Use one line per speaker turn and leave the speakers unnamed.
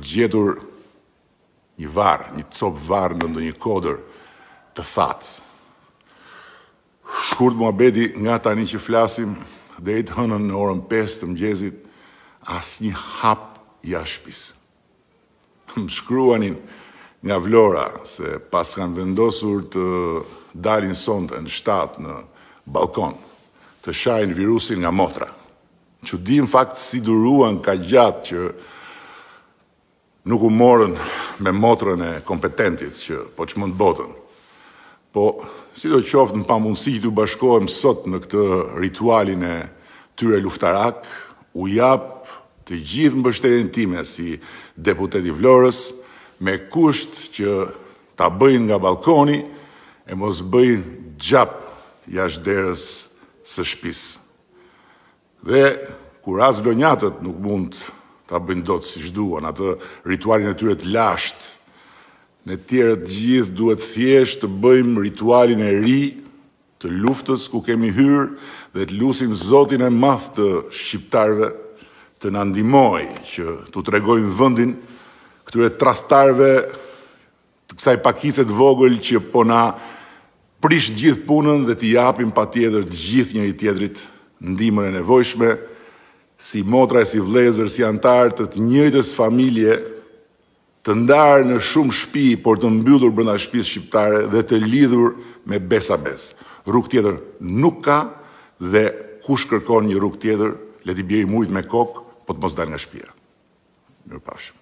për një varë, një copë varë në ndonjë kodër të thatë. Shkurt mua bedi nga tani që flasim, dhe i të hënën në orën 5 të mgjezit, asë një hap jashpis. Më shkruanin nga vlora, se pas kanë vendosur të dalin sonte në shtatë në balkon, të shajnë virusin nga motra. Që di në fakt si duruan ka gjatë që nuk u morën me motrën e kompetentit që po që mund botën. Po, si do qoftë në pamunësi që du bashkojmë sot në këtë ritualin e tyre luftarak, u japë të gjithë më bështetin time si deputeti Vlorës me kusht që ta bëjnë nga balkoni e mos bëjnë gjapë jash derës së shpisë. Dhe, kur asë lënjatët nuk mund ta bëjnë të si shduan, atë ritualin e tyre të lashtë, Në tjerë të gjithë duhet thjesht të bëjmë ritualin e ri të luftës ku kemi hyrë dhe të lusim Zotin e Madh të shqiptarëve të na ndihmojë që të tregojmë vendin këtyre tradhtarëve të kësaj pakicet të vogël që po na prish gjithë punën dhe të japim patjetër të gjithë njëri tjetrit ndihmën e nevojshme si motra e si vlezër, si antarë të të njëjtës familje, të ndarë në shumë shpi, por të mbyllur brënda shpisë shqiptare dhe të lidhur me besa besë. Rukë tjetër nuk ka dhe kush kërkon një rukë tjetër, le t'i bjeri mujt me kokë, po të mos dalë nga shpia. Mirë pafshëm.